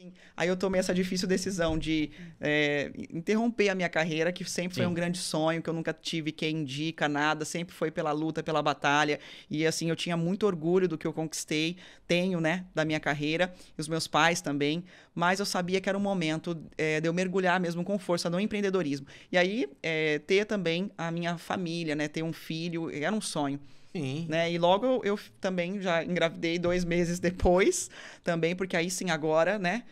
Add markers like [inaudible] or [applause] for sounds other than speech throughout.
Sim. Aí eu tomei essa difícil decisão de é, interromper a minha carreira, que sempre Sim. foi um grande sonho, que eu nunca tive quem indica nada, sempre foi pela luta, pela batalha. E assim, eu tinha muito orgulho do que eu conquistei, tenho, né, da minha carreira, e os meus pais também, mas eu sabia que era um momento é, de eu mergulhar mesmo com força no empreendedorismo. E aí, é, ter também a minha família, né, ter um filho, era um sonho. Sim. Né? E logo eu, eu também já engravidei dois meses depois, também, porque aí sim, agora, né?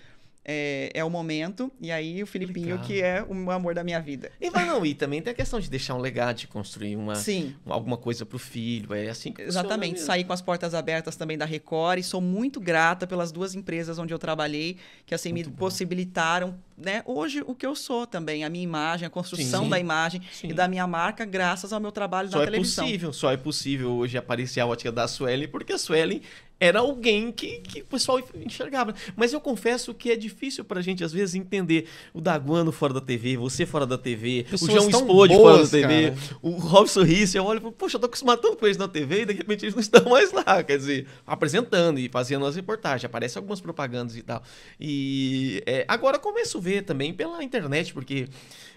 é, é, o momento. E aí o Filipinho, Legal. que é o amor da minha vida. E vai não, e também tem a questão de deixar um legado, de construir uma, Sim. alguma coisa pro filho. É assim que Exatamente. sair com as portas abertas também da Record e sou muito grata pelas duas empresas onde eu trabalhei, que assim muito me bom. possibilitaram, né? Hoje o que eu sou também, a minha imagem, a construção Sim. da imagem Sim. e da minha marca, graças ao meu trabalho só na é televisão. Possível, só é possível hoje aparecer a ótica da Sueli, porque a Sueli era alguém que, que o pessoal enxergava. Mas eu confesso que é difícil pra gente, às vezes, entender o Daguano fora da TV, você fora da TV, Pessoas o João Spode fora da TV, cara. o Robson Risse. Eu olho e falo, poxa, eu tô acostumado tanto com eles na TV e de repente eles não estão mais lá, quer dizer, apresentando e fazendo as reportagens. Aparecem algumas propagandas e tal. E é, agora começo a ver também pela internet, porque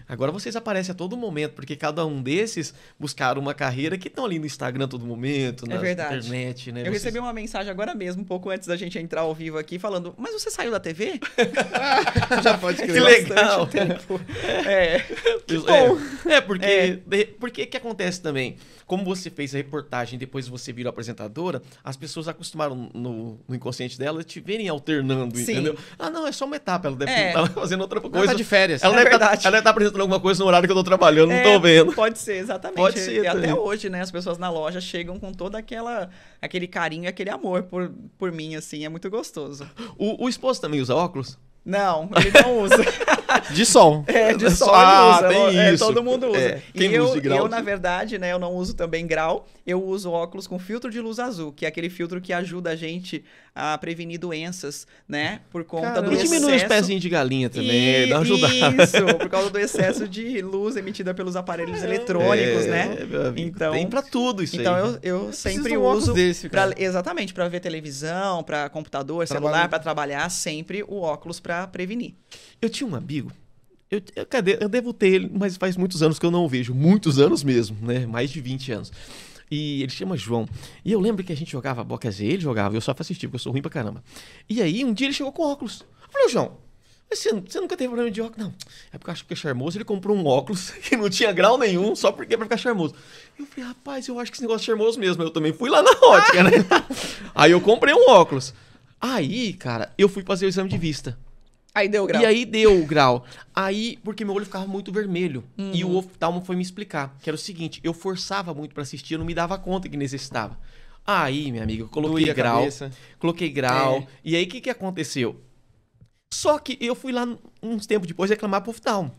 agora vocês aparecem a todo momento, porque cada um desses buscaram uma carreira que estão ali no Instagram a todo momento, é na é internet, né? Eu vocês... recebi uma mensagem agora mesmo, um pouco antes da gente entrar ao vivo aqui, falando: Mas você saiu da TV? [laughs] Já pode crer. Que legal. Tempo. É. Que bom. É, é porque, é. porque que acontece também? Como você fez a reportagem depois você virou apresentadora, as pessoas acostumaram no, no inconsciente dela te verem alternando, Sim. entendeu? Ah, não, é só uma etapa. Ela deve estar é. tá [laughs] fazendo outra coisa. Ela tá de férias. Ela, é deve tá, verdade. ela deve estar tá apresentando alguma coisa no horário que eu tô trabalhando, não é, tô vendo. Pode ser, exatamente. Pode ser. E até hoje, né? As pessoas na loja chegam com todo aquela, aquele carinho, aquele amor por, por mim, assim, é muito gostoso. O, o esposo também usa óculos? Não, ele não usa. [laughs] [laughs] de sol. É, de sol ah, usa, Tem é, isso. todo mundo usa. É, e eu, usa eu, na verdade, né, eu não uso também grau, eu uso óculos com filtro de luz azul, que é aquele filtro que ajuda a gente a prevenir doenças, né? Por conta Caramba. do e excesso. diminui os pezinhos de galinha também, né, e, dá ajuda Isso, por causa do excesso de luz emitida pelos aparelhos é, eletrônicos, né? É, então, tem pra tudo isso então aí. Então eu, eu sempre um uso. Desse, pra, exatamente, para ver televisão, para computador, Trabalho. celular, para trabalhar, sempre o óculos para prevenir. Eu tinha um amigo eu, eu, cadê? eu devo ter ele, mas faz muitos anos que eu não o vejo. Muitos anos mesmo, né? Mais de 20 anos. E ele chama João. E eu lembro que a gente jogava bola, quer dizer, ele jogava, eu só assistir porque eu sou ruim pra caramba. E aí, um dia ele chegou com óculos. Eu falei, João, você, você, nunca teve problema de óculos? Não. É porque eu acho que é charmoso. Ele comprou um óculos [laughs] que não tinha grau nenhum, só porque é pra ficar charmoso. Eu falei, rapaz, eu acho que esse negócio é charmoso mesmo. Eu também fui lá na [laughs] ótica, né? aí eu comprei um óculos. Aí, cara, eu fui fazer o exame de vista. Aí deu o grau. E aí deu o grau. Aí, porque meu olho ficava muito vermelho. Uhum. E o uhum. oftalmo foi me explicar, que era o seguinte, eu forçava muito para assistir, eu não me dava conta que necessitava. Aí, minha amiga, eu coloquei Doía grau. Coloquei grau. É. E aí, o que, que aconteceu? Só que eu fui lá uns tempos depois reclamar pro oftalmo.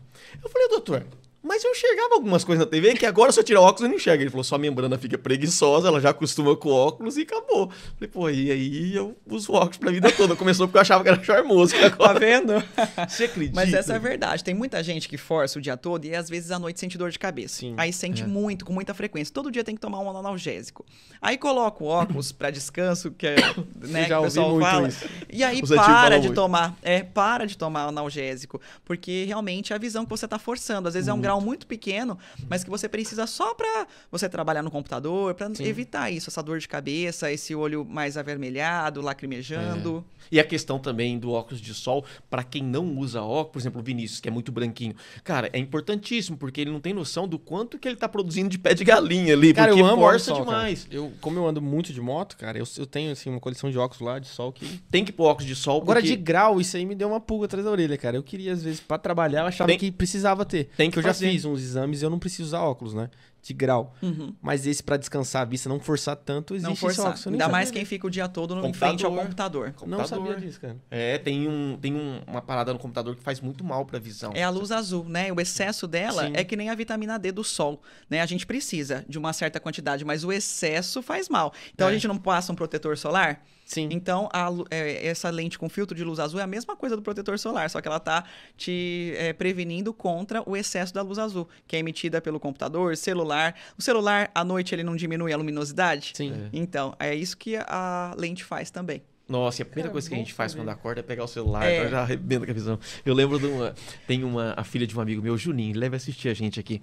Eu falei, doutor, mas eu enxergava algumas coisas na TV que agora se eu tirar o óculos eu não enxergo. Ele falou, sua membrana fica preguiçosa, ela já acostuma com óculos e acabou. Falei, pô, e aí eu uso óculos pra vida toda. Começou porque eu achava que era charmoso. Agora... [laughs] Tá vendo? Você acredita? Mas essa é a verdade. Tem muita gente que força o dia todo e às vezes à noite sente dor de cabeça. Sim. Aí sente é. muito, com muita frequência. Todo dia tem que tomar um analgésico. Aí coloca o óculos pra descanso, que é, [coughs] né, já que o pessoal fala. Isso. E aí Os para de muito. tomar, é, para de tomar analgésico, porque realmente é a visão que você tá forçando. Às vezes hum. é um uhum. grau grau muito pequeno, mas que você precisa só para você trabalhar no computador, para evitar isso, essa dor de cabeça, esse olho mais avermelhado, lacrimejando. É. E a questão também do óculos de sol, para quem não usa óculos, por exemplo, o Vinícius, que é muito branquinho, cara, é importantíssimo, porque ele não tem noção do quanto que ele tá produzindo de pé de galinha ali, cara, porque eu amo força sol, demais. Cara. Eu, como eu ando muito de moto, cara, eu, eu tenho assim uma coleção de óculos lá de sol que. Tem que pôr óculos de sol. Agora, de grau, isso aí me deu uma pulga atrás da orelha, cara. Eu queria, às vezes, para trabalhar, eu achava tem... que precisava ter. Tem que eu já fiz uns exames e eu não preciso usar óculos, né? de grau. Uhum. Mas esse para descansar a vista, não forçar tanto, existe. Não forçar. Ainda mais quem fica o dia todo no, em frente ao computador. computador. Não sabia disso, cara. É, tem, um, tem um, uma parada no computador que faz muito mal para a visão. É a luz azul, né? O excesso dela Sim. é que nem a vitamina D do sol, né? A gente precisa de uma certa quantidade, mas o excesso faz mal. Então é. a gente não passa um protetor solar? Sim. Então, a, é, essa lente com filtro de luz azul é a mesma coisa do protetor solar, só que ela está te é, prevenindo contra o excesso da luz azul, que é emitida pelo computador, celular, celular. O celular, à noite, ele não diminui a luminosidade? Sim. É. Então, é isso que a lente faz também. Nossa, e a primeira Cara, ah, coisa que a gente faz quando acorda é pegar o celular, é. então já arrebenta com a visão. Eu lembro de uma. Tem uma a filha de um amigo meu, Juninho, leve assistir a gente aqui.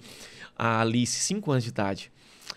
A Alice, 5 anos de idade.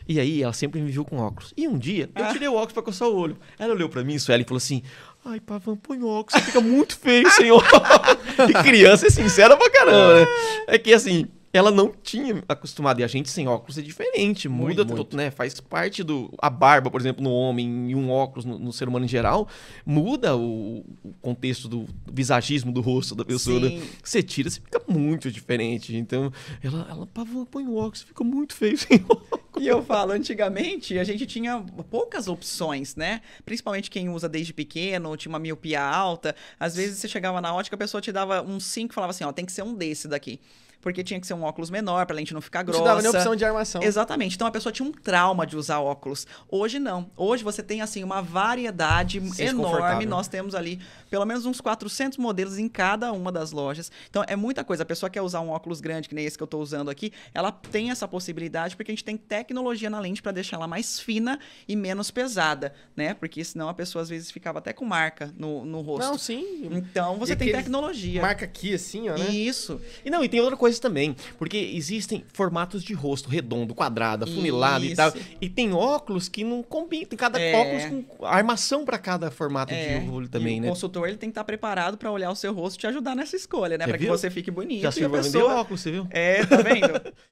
E aí ela sempre me viu com óculos. E um dia eu ah. tirei ah. o óculos para coçar o olho. Ela olhou para mim, Sueli, e falou assim: Ai, Pavão, põe óculos, você fica muito feio, senhor. [laughs] e criança é sincera pra caramba, né? É que assim, ela não tinha acostumado. E a gente sem óculos é diferente, muda muito, muito. né? Faz parte do. A barba, por exemplo, no homem e um óculos no, no ser humano em geral, muda o, o, contexto do visagismo do rosto da pessoa. Né? Você tira, você fica muito diferente. Então, ela, ela põe o óculos, fica muito feio sem óculos. E eu falo, antigamente a gente tinha poucas opções, né? Principalmente quem usa desde pequeno, tinha uma miopia alta. Às vezes você chegava na ótica, a pessoa te dava um 5 e falava assim: ó, tem que ser um desse daqui porque tinha que ser um óculos menor pra lente não ficar grossa. Não te dava nem opção de armação. Exatamente. Então a pessoa tinha um trauma de usar óculos. Hoje não. Hoje você tem assim uma variedade enorme. Nós temos ali pelo menos uns 400 modelos em cada uma das lojas. Então é muita coisa. A pessoa quer usar um óculos grande, que nem esse que eu tô usando aqui, ela tem essa possibilidade porque a gente tem te tecnologia na lente para deixar ela mais fina e menos pesada, né? Porque senão a pessoa às vezes ficava até com marca no, no rosto. Não, sim. Então você e tem tecnologia. Marca aqui assim, ó, né? Isso. E não, e tem outra coisa também, porque existem formatos de rosto redondo, quadrado, funilado e tal. E tem óculos que não combinam, tem cada é. óculos com armação para cada formato é. de olho também, e né? O consultor ele tem que estar tá preparado para olhar o seu rosto e te ajudar nessa escolha, né? Para que você fique bonito. Já se a pessoa... óculos, você viu? É, tá vendo? [laughs]